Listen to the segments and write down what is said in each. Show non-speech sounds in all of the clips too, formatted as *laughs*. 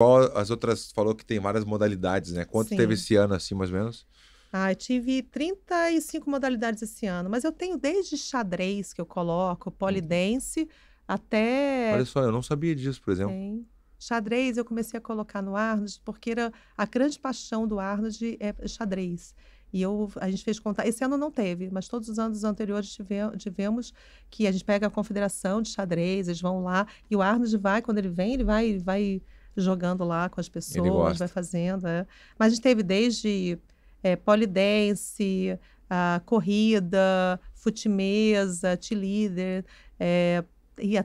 Qual as outras? Falou que tem várias modalidades, né? Quanto Sim. teve esse ano, assim, mais ou menos? Ah, eu tive 35 modalidades esse ano, mas eu tenho desde xadrez que eu coloco, polidense, até. Olha só, eu não sabia disso, por exemplo. Sim. Xadrez eu comecei a colocar no Arnold, porque era a grande paixão do Arnold é xadrez. E eu, a gente fez contar. Esse ano não teve, mas todos os anos anteriores tivemos que a gente pega a confederação de xadrez, eles vão lá, e o Arnold vai, quando ele vem, ele vai, vai jogando lá com as pessoas, vai fazendo. É. Mas a gente teve desde é, polidense, a corrida, futimesa, cheerleader, é, e a,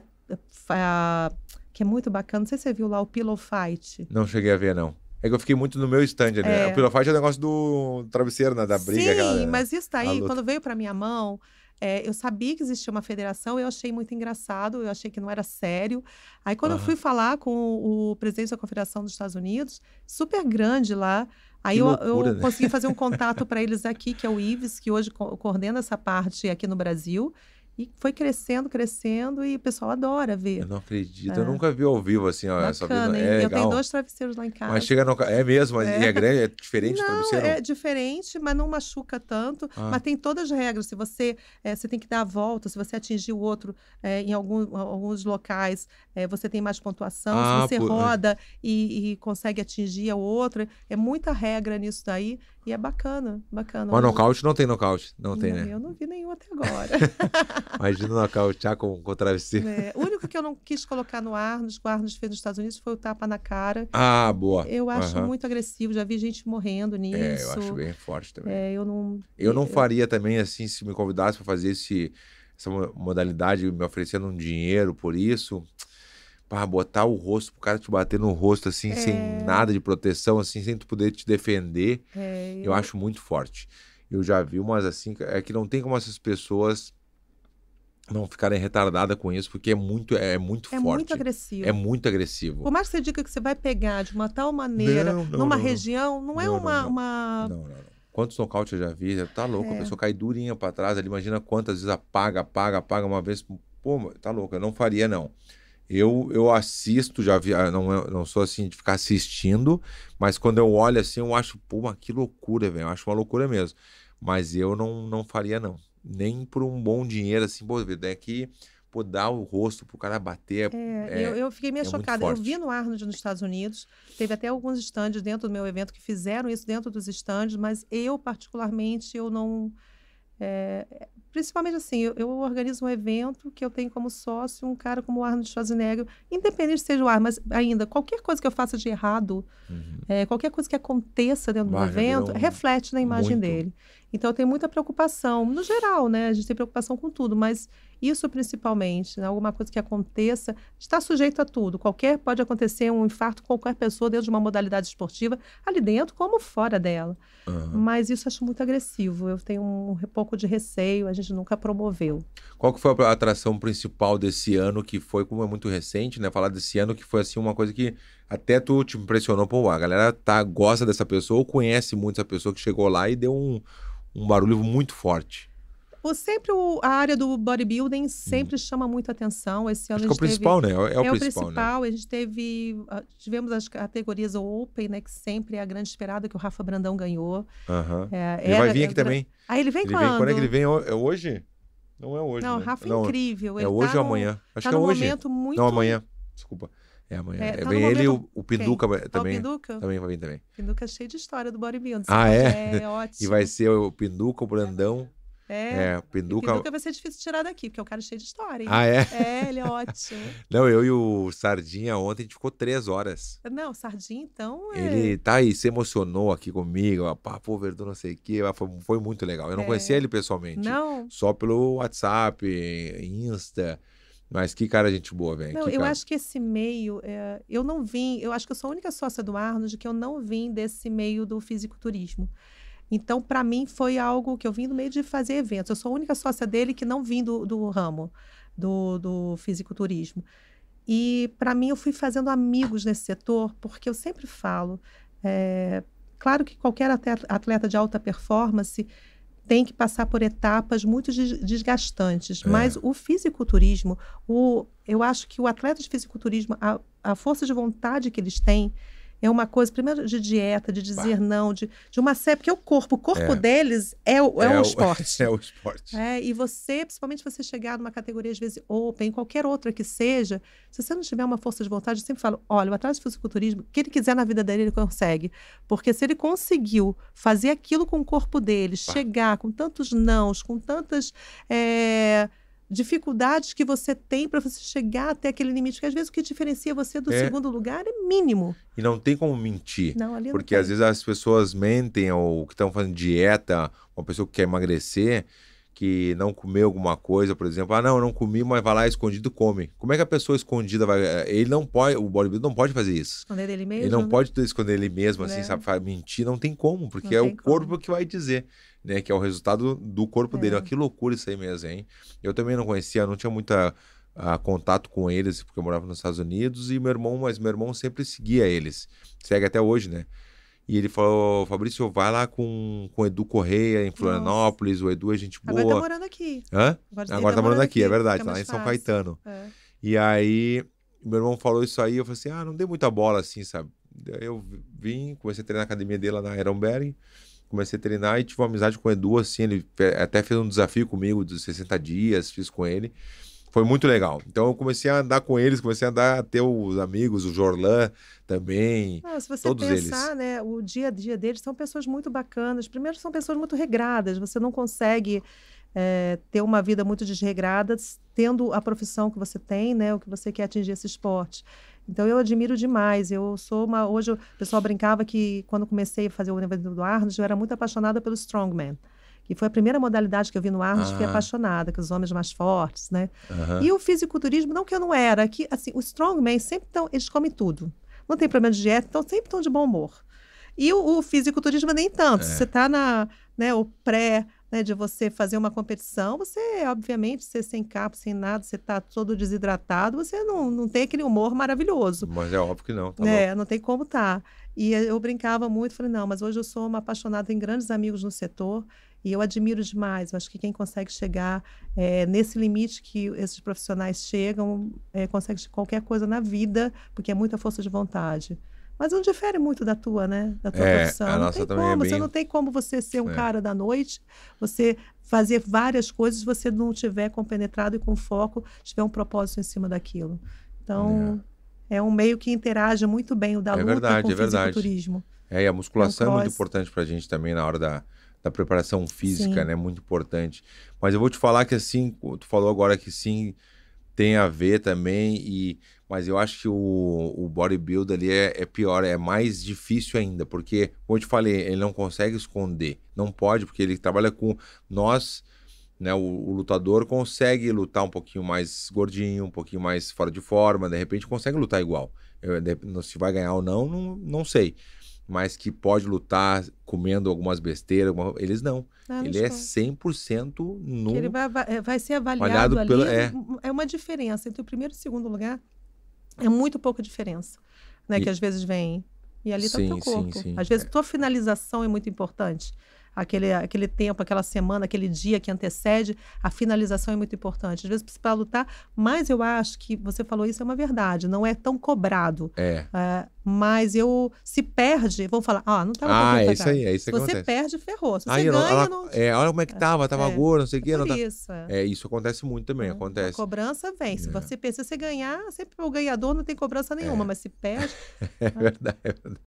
a, que é muito bacana. Não sei se você viu lá o Pillow Fight. Não cheguei a ver, não. É que eu fiquei muito no meu stand ali. Né? É. O Pillow Fight é o negócio do travesseiro, né? Da briga. Sim, aquela, mas isso daí, quando veio para minha mão, é, eu sabia que existia uma federação, eu achei muito engraçado, eu achei que não era sério. Aí, quando uhum. eu fui falar com o, o presidente da Confederação dos Estados Unidos, super grande lá, Aí loucura, eu, eu né? consegui fazer um contato *laughs* para eles aqui, que é o Ives, que hoje co coordena essa parte aqui no Brasil. E foi crescendo, crescendo, e o pessoal adora ver. Eu não acredito, é. eu nunca vi ao vivo assim, ó. Bacana, essa é legal. Eu tenho dois travesseiros lá em casa. Mas chega no... É mesmo, a é, é grande, é diferente não, o travesseiro? É diferente, mas não machuca tanto. Ah. Mas tem todas as regras. Se você é, você tem que dar a volta, se você atingir o outro eh, em algum, alguns locais, eh, você tem mais pontuação. Ah, se você por... É. roda e, e consegue atingir o outro, é muita regra nisso daí. E é bacana, bacana. Mas nocaute não tem nocaute, não, não tem, né? Eu não vi nenhum até agora. *laughs* Imagina nocautear com, com o travesseiro. É, o único que eu não quis colocar no ar, o Arnos fez nos Estados Unidos, foi o tapa na cara. Ah, boa. Eu acho uhum. muito agressivo, já vi gente morrendo nisso. É, eu acho bem forte também. É, eu não... Eu não faria também, assim, se me convidasse para fazer esse, essa modalidade, me oferecendo um dinheiro por isso para botar o rosto pro cara te bater no rosto assim, é. sem nada de proteção, assim, sem tu poder te defender. É. Eu acho muito forte. Eu já vi umas assim, é que não tem como essas pessoas não ficarem retardadas com isso, porque é muito, é, é muito é forte. É muito agressivo. É muito agressivo. Por mais que você diga que você vai pegar de uma tal maneira, não, não, numa não, região, não, é uma. uma... não, não. Quantos nocaute eu já vi? Tá louco, é. a pessoa cai durinha para trás. Ele imagina quantas vezes apaga, apaga, apaga uma vez. Pô, tá louco, eu não faria, não. Eu, eu assisto, já vi, ah, não, é, não sou assim de ficar assistindo, mas quando eu olho assim, eu acho, pô, que loucura, velho. Eu acho uma loucura mesmo. Mas eu não, não faria, não. Nem por um bom dinheiro, assim, pô, é que pô, dar o rosto pro cara bater. É, é eu, eu, fiquei meio é chocada. Eu vi no Arnold nos Estados Unidos, teve até alguns estandes dentro do meu evento que fizeram isso dentro dos estandes, mas eu, particularmente, eu não. É, Principalmente assim, eu, eu, organizo um evento que eu tenho como sócio um cara como o Arnold Schwarzenegger, independente se seja o ar, mas ainda, qualquer coisa que eu faça de errado, uhum. é, qualquer coisa que aconteça dentro do evento, reflete na imagem muito. dele. Então tem muita preocupação, no geral, né? A gente tem preocupação com tudo, mas isso principalmente, né? alguma coisa que aconteça, está sujeito a tudo. Qualquer pode acontecer um infarto qualquer pessoa dentro de uma modalidade esportiva, ali dentro como fora dela. Uhum. Mas isso acho muito agressivo. Eu tenho um pouco de receio, a gente nunca promoveu. Qual que foi a atração principal desse ano que foi, como é muito recente, né? Falar desse ano que foi assim uma coisa que até tu te impressionou, pô, a galera tá gosta dessa pessoa ou conhece muito essa pessoa que chegou lá e deu um um barulho muito forte. O, sempre o, a área do bodybuilding sempre hum. chama muito atenção. Esse ano Acho que é o principal, teve, né? É, o, é principal, é o principal. Né? A gente teve. Ah, tivemos as categorias Open, né? Que sempre é a grande esperada que o Rafa Brandão ganhou. Uhum. É, ele era, vai vir aqui era... também. Aí ah, ele vem ele quando? Vem, quando é que ele vem? É hoje? Não é hoje. Não, né? Rafa é incrível. é hoje tá ou amanhã? Acho tá que é hoje. Momento muito... Não, amanhã. Desculpa. É amanhã. É, é tá vem ele e o, o Pinduca Quem? também. Ah, o Pinduca? Também vai vir também. Pinduca é cheio de história do bodybuilding. Ah, é? é? É ótimo. E vai ser o Pinduca, o Brandão. É, é Pinduca... Pinduca vai ser difícil tirar daqui, porque é um cara cheio de história. Hein? Ah, é? É, ele é ótimo. *laughs* Não, eu e o Sardinha ontem a gente ficou três horas. Não, Sardinha então é... Ele tá aí, se emocionou aqui comigo, Pô, verdão, não sei o quê, foi, foi, muito legal. Eu não é... conhecia ele pessoalmente. Não? Só pelo WhatsApp, Insta... Mas que cara gente boa, velho. Eu cara... acho que esse meio, é, eu não vim, eu acho que eu sou a única sócia do Arnold que eu não vim desse meio do fisiculturismo. Então, para mim, foi algo que eu vim no meio de fazer eventos. Eu sou a única sócia dele que não vim do, do ramo do, do fisiculturismo. E, para mim, eu fui fazendo amigos nesse setor, porque eu sempre falo, é, claro que qualquer atleta de alta performance tem que passar por etapas muito desgastantes. É. Mas o fisiculturismo, o, eu acho que o atleta de fisiculturismo, a, a força de vontade que eles têm é uma coisa, primeiro, de dieta, de dizer bah. não, de, de uma série, porque o corpo, o corpo é. deles é, é, é um o, esporte. *laughs* É o esporte. É, e você, principalmente você chegar numa categoria, às vezes, open, qualquer outra que seja, se você não tiver uma força de vontade, eu sempre falo, olha, o atrás de fisiculturismo, o que ele quiser na vida dele, ele consegue. Porque se ele conseguiu fazer aquilo com o corpo dele, bah. chegar com tantos nãos, com tantas... É, dificuldades que você tem para você chegar até aquele limite, Porque às vezes o que diferencia você do é. segundo lugar é mínimo. E não tem como mentir. Não, ali porque não às vezes as pessoas mentem ou que estão fazendo dieta, uma pessoa que quer emagrecer, que não comeu alguma coisa, por exemplo, ah, não, eu não comi, mas vai lá escondido come. Como é que a pessoa escondida vai. Eh, ele não pode, o bodybuilder não pode fazer isso. Esconder ele mesmo. Ele não né? pode esconder ele mesmo, assim, é. sabe? Mentir não tem como, porque é o corpo como. que vai dizer, né? Que é o resultado do corpo é. dele. que loucura isso aí mesmo, hein? Eu também não conhecia, não tinha muita. A, ah, contato com eles, porque eu morava nos Estados Unidos, e meu irmão, mas meu irmão sempre seguia eles. Segue até hoje, né? E ele falou, Fabrício, vai lá com, com o Edu Correia em Florianópolis, Nossa. o Edu é gente boa. Agora tá morando aqui. Hã? Agora, Agora tá, tá, morando, morando aqui, é aqui, é verdade, tá lá em São fácil. Caetano. É. E aí, meu irmão falou isso aí, eu falei assim, ah, não dei muita bola assim, sabe? Eu vim, comecei a treinar na academia dele lá na Ehrenberg, comecei a treinar e tive uma amizade com o Edu, assim, ele até fez um desafio comigo dos 60 dias, fiz com ele foi muito legal. Então eu comecei a andar com eles, comecei a andar até os amigos, o Jorlan também. Não, ah, se você todos pensar, eles. né, o dia a dia deles são pessoas muito bacanas. Primeiro, são pessoas muito regradas. Você não consegue é, ter uma vida muito desregrada tendo a profissão que você tem, né, o que você quer atingir esse esporte. Então eu admiro demais. Eu sou uma hoje o pessoal brincava que quando comecei a fazer o Universo do Arnold, eu era muito apaixonada pelo strongman que foi a primeira modalidade que eu vi no Arnold, ah. fiquei apaixonada, que os homens mais fortes, né? Uhum. E o fisiculturismo, não que eu não era, é que assim, os strongmen sempre estão, eles comem tudo. Não tem problema de dieta, então sempre estão de bom humor. E o, o fisiculturismo nem tanto. É. Você está na, né, o pré, né, de você fazer uma competição, você, obviamente, você sem capa, sem nada, você está todo desidratado, você não, não tem aquele humor maravilhoso. Mas é óbvio que não, tá né? Bom. Não tem como tá. E eu brincava muito, falei, não, mas hoje eu sou uma apaixonada, tenho grandes amigos no setor e eu admiro demais. Eu acho que quem consegue chegar é, nesse limite que esses profissionais chegam, é, consegue qualquer coisa na vida, porque é muita força de vontade. Mas não difere muito da tua, né? Da tua é, profissão. A não tem é como. É bem... Você não tem como você ser um é. cara da noite, você fazer várias coisas se você não tiver compenetrado e com foco, tiver um propósito em cima daquilo. Então, é, é um meio que interage muito bem o da é luta verdade, com é o é verdade. turismo. É, e a musculação é então, muito importante para a gente também na hora da, da preparação física, sim. né? Muito importante. Mas eu vou te falar que assim, tu falou agora que sim, tem a ver também e mas eu acho que o, o bodybuild ali é, é, pior, é mais difícil ainda, porque, como eu te falei, ele não consegue esconder, não pode, porque ele trabalha com nós, né? O, o, lutador consegue lutar um pouquinho mais gordinho, um pouquinho mais fora de forma, de repente consegue lutar igual. Eu, de, se vai ganhar ou não, não, não sei mas que pode lutar comendo algumas besteiras. Alguma... Eles não. Ah, ele é 100% no. Ele vai, é, vai ser avaliado, avaliado pela... É. É, é uma diferença entre o primeiro e o segundo lugar. É muito pouca diferença, né? E... Que às vezes vem. E ali está o teu corpo. Sim, sim. Às vezes é. tua finalização é muito importante aquele, aquele tempo, aquela semana, aquele dia que antecede, a finalização é muito importante. Às vezes precisa lutar, mas eu acho que você falou isso é uma verdade, não é tão cobrado. É. é mas eu, se perde, vou falar, ah, não estava Ah, é tá, isso aí, é isso que Se você acontece. perde, ferrou. Se você ganha, ela, não... É, olha como é que tava, tava é, gordo, não sei o é quê. Não tá isso, é. é. isso acontece muito também, acontece. A cobrança vem. Se é. você pensa, se você ganhar, sempre o ganhador não tem cobrança nenhuma, é. mas se perde... *laughs* é verdade, é verdade.